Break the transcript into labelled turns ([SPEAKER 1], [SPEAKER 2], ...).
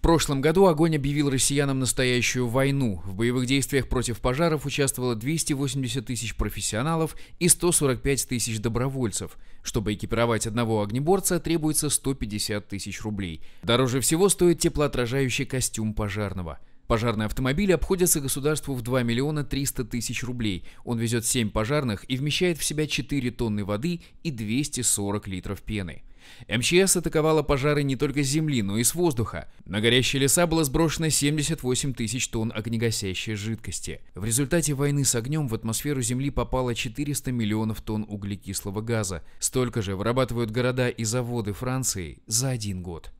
[SPEAKER 1] прошлом году огонь объявил россиянам настоящую войну. В боевых действиях против пожаров участвовало 280 тысяч профессионалов и 145 тысяч добровольцев. Чтобы экипировать одного огнеборца, требуется 150 тысяч рублей. Дороже всего стоит теплоотражающий костюм пожарного. Пожарный автомобиль обходится государству в 2 миллиона 300 тысяч рублей. Он везет 7 пожарных и вмещает в себя 4 тонны воды и 240 литров пены. МЧС атаковала пожары не только с земли, но и с воздуха. На горящие леса было сброшено 78 тысяч тонн огнегасящей жидкости. В результате войны с огнем в атмосферу Земли попало 400 миллионов тонн углекислого газа. Столько же вырабатывают города и заводы Франции за один год.